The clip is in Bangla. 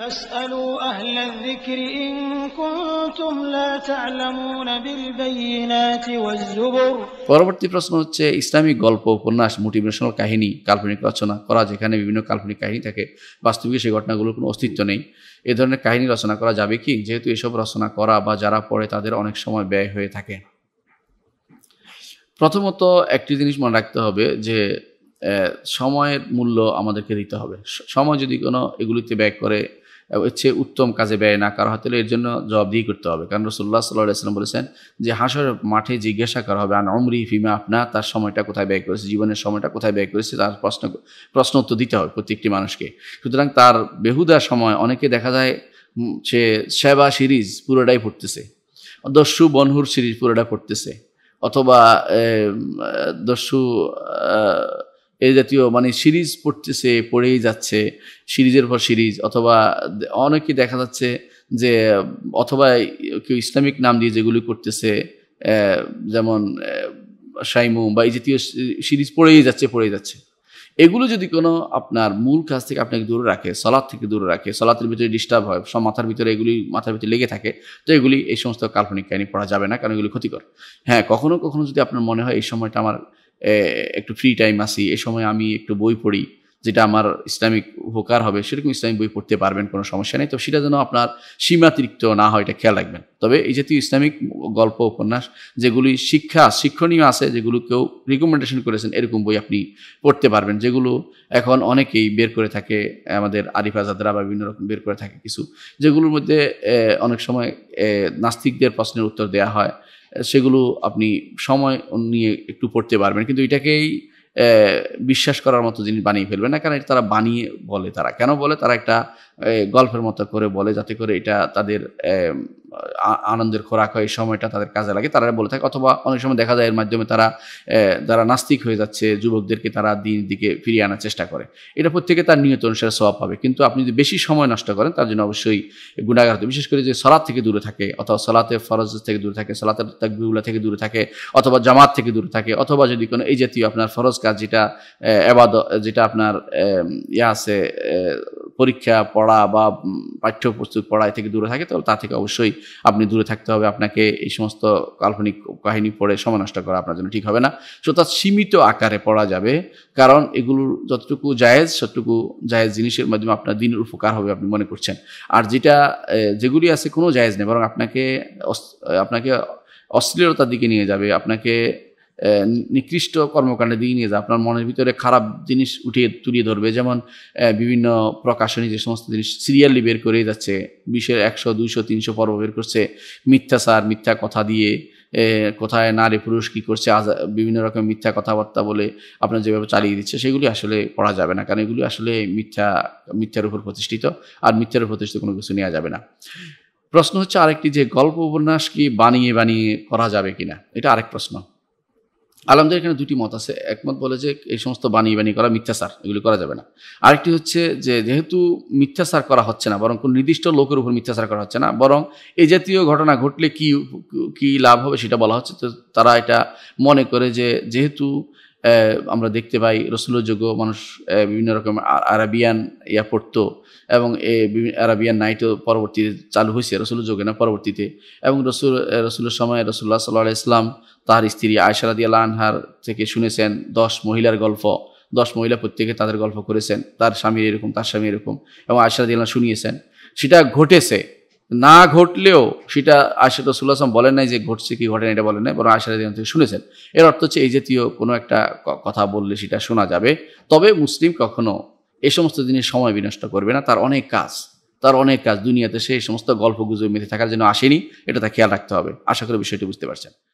পরবর্তী প্রশ্ন হচ্ছে ইসলামিক গল্প উপন্যাস মোটিভেশনাল কাহিনী কাল্পনিক রচনা করা যেখানে বিভিন্ন কাল্পনিক কাহিনী থাকে বাস্তবিক সেই ঘটনাগুলোর কোনো অস্তিত্ব নেই এ ধরনের কাহিনী রচনা করা যাবে কি যেহেতু এসব রচনা করা বা যারা পড়ে তাদের অনেক সময় ব্যয় হয়ে থাকে প্রথমত একটি জিনিস মনে রাখতে হবে যে সময়ের মূল্য আমাদেরকে দিতে হবে সময় যদি কোনো এগুলিতে ব্যয় করে হচ্ছে উত্তম কাজে ব্যয় না করা হয় তাহলে এর জন্য জবাবদিহি করতে হবে কারণ রসুল্লাহ সাল্লাহ ইসলাম বলেছেন যে হাঁসের মাঠে জিজ্ঞাসা করা হবে আন অমরি ফিমা আপনা তার সময়টা কোথায় ব্যয় করেছে জীবনের সময়টা কোথায় ব্যয় করেছে তার প্রশ্ন প্রশ্ন উত্তর দিতে হবে প্রত্যেকটি মানুষকে সুতরাং তার বেহুদা সময় অনেকে দেখা যায় সে সেবা সিরিজ পুরোটাই পড়তেছে দস্যু বনহুর সিরিজ পুরোটা পড়তেছে অথবা দস্যু এই জাতীয় মানে সিরিজ পড়তেছে পড়েই যাচ্ছে সিরিজের পর সিরিজ অথবা অনেকে দেখা যাচ্ছে যে অথবা কেউ ইসলামিক নাম দিয়ে যেগুলি করতেছে যেমন সাইমু বা এই জাতীয় সিরিজ পড়েই যাচ্ছে পড়েই যাচ্ছে এগুলো যদি কোনো আপনার মূল কাজ থেকে আপনাকে দূরে রাখে সলাদ থেকে দূরে রাখে সলাতের ভিতরে ডিস্টার্ব হয় সব মাথার ভিতরে এগুলি মাথার ভিতরে লেগে থাকে তো এগুলি এই সমস্ত কাল্পনিক কাহিনী পড়া যাবে না কারণ এগুলি ক্ষতিকর হ্যাঁ কখনো কখনো যদি আপনার মনে হয় এই সময়টা আমার একটু ফ্রি টাইম আছি এ সময় আমি একটু বই পড়ি যেটা আমার ইসলামিক উপকার হবে সেরকম ইসলামিক বই পড়তে পারবেন কোনো সমস্যা নেই তো সেটা যেন আপনার সীমাতিরিক্ত না হয় এটা খেয়াল রাখবেন তবে এই জাতীয় ইসলামিক গল্প উপন্যাস যেগুলি শিক্ষা শিক্ষণীয় আছে যেগুলো কেউ রিকমেন্ডেশন করেছেন এরকম বই আপনি পড়তে পারবেন যেগুলো এখন অনেকেই বের করে থাকে আমাদের আরিফা আজাদরা বা বিভিন্ন রকম বের করে থাকে কিছু যেগুলোর মধ্যে অনেক সময় নাস্তিকদের প্রশ্নের উত্তর দেয়া হয় সেগুলো আপনি সময় নিয়ে একটু পড়তে পারবেন কিন্তু এটাকেই বিশ্বাস করার মতো জিনিস বানিয়ে ফেলবে না কারণ এটা তারা বানিয়ে বলে তারা কেন বলে তারা একটা গল্পের মতো করে বলে যাতে করে এটা তাদের আনন্দের খোরাক হয় এই সময়টা তাদের কাজে লাগে তারা বলে থাকে অথবা অনেক সময় দেখা যায় এর মাধ্যমে তারা যারা নাস্তিক হয়ে যাচ্ছে যুবকদেরকে তারা দিন দিকে ফিরিয়ে আনার চেষ্টা করে এটা প্রত্যেকে তার নিয়ত অনুসারে স্বভাব পাবে কিন্তু আপনি যদি বেশি সময় নষ্ট করেন তার জন্য অবশ্যই গুণাগার হতে বিশেষ করে যে সলাদ থেকে দূরে থাকে অথবা সলাতে ফরজ থেকে দূরে থাকে সলাতের তাকবিউলা থেকে দূরে থাকে অথবা জামাত থেকে দূরে থাকে অথবা যদি কোনো এই জাতীয় আপনার ফরজ কাজ যেটা এবাদ যেটা আপনার ইয়ে আছে পরীক্ষা পড়া বা পাঠ্য প্রস্তুত পড়া থেকে দূরে থাকে তো তা থেকে অবশ্যই আপনি দূরে থাকতে হবে আপনাকে এই সমস্ত কাল্পনিক কাহিনী পড়ে সময় নষ্ট করা আপনার জন্য ঠিক হবে না সুতরাং সীমিত আকারে পড়া যাবে কারণ এগুলোর যতটুকু জায়েজ সতটুকু জায়েজ জিনিসের মাধ্যমে আপনার দিনের উপকার হবে আপনি মনে করছেন আর যেটা যেগুলি আছে কোনো জায়েজ নেই বরং আপনাকে আপনাকে অশ্লীলতার দিকে নিয়ে যাবে আপনাকে নিকৃষ্ট কর্মকাণ্ডে দিকে নিয়ে যায় আপনার মনের ভিতরে খারাপ জিনিস উঠিয়ে তুলিয়ে ধরবে যেমন বিভিন্ন প্রকাশনী যে সমস্ত জিনিস সিরিয়ালি বের করে যাচ্ছে বিশ্বের একশো দুইশো তিনশো পর্ব বের করছে মিথ্যাচার মিথ্যা কথা দিয়ে কোথায় নারী পুরুষ কী করছে আজ বিভিন্ন রকম মিথ্যা কথাবার্তা বলে আপনার যেভাবে চালিয়ে দিচ্ছে সেগুলি আসলে পড়া যাবে না কারণ এগুলি আসলে মিথ্যা মিথ্যার উপর প্রতিষ্ঠিত আর মিথ্যার উপর প্রতিষ্ঠিত কোনো কিছু নেওয়া যাবে না প্রশ্ন হচ্ছে আরেকটি যে গল্প উপন্যাস কি বানিয়ে বানিয়ে করা যাবে কিনা এটা আরেক প্রশ্ন আলমদের এখানে দুটি মত আছে একমত বলে যে এই সমস্ত বাণী বাণী করা মিথ্যাচার এগুলি করা যাবে না আরেকটি হচ্ছে যে যেহেতু মিথ্যাচার করা হচ্ছে না বরং কোনো নির্দিষ্ট লোকের উপর মিথ্যাচার করা হচ্ছে না বরং এই জাতীয় ঘটনা ঘটলে কি কি লাভ হবে সেটা বলা হচ্ছে তো তারা এটা মনে করে যে যেহেতু আমরা দেখতে পাই রসুলের যোগ্য মানুষ বিভিন্ন রকম আরাবিয়ান ইয়া পড়তো এবং এ আরাবিয়ান নাইটও পরবর্তীতে চালু হয়েছে রসুলের যোগে না পরবর্তীতে এবং রসুল রসুলের সময় রসুল্লাহ সাল্লাহ ইসলাম তার স্ত্রী আয়সারাদিয়াল আনহার থেকে শুনেছেন দশ মহিলার গল্প দশ মহিলা প্রত্যেকে তাদের গল্প করেছেন তার স্বামী এরকম তার স্বামী এরকম এবং আয়সারাদিয়াল শুনিয়েছেন সেটা ঘটেছে না ঘটলেও সেটা আশা রসুল বলেন নাই যে ঘটছে কি ঘটেনি এটা বলেন নাই বরং আশা রাজিয়ান থেকে শুনেছেন এর অর্থ হচ্ছে এই জাতীয় কোনো একটা কথা বললে সেটা শোনা যাবে তবে মুসলিম কখনো এ সমস্ত জিনিস সময় বিনষ্ট করবে না তার অনেক কাজ তার অনেক কাজ দুনিয়াতে সেই সমস্ত গল্প গুজব মেতে থাকার জন্য আসেনি এটা তা খেয়াল রাখতে হবে আশা করি বিষয়টি বুঝতে পারছেন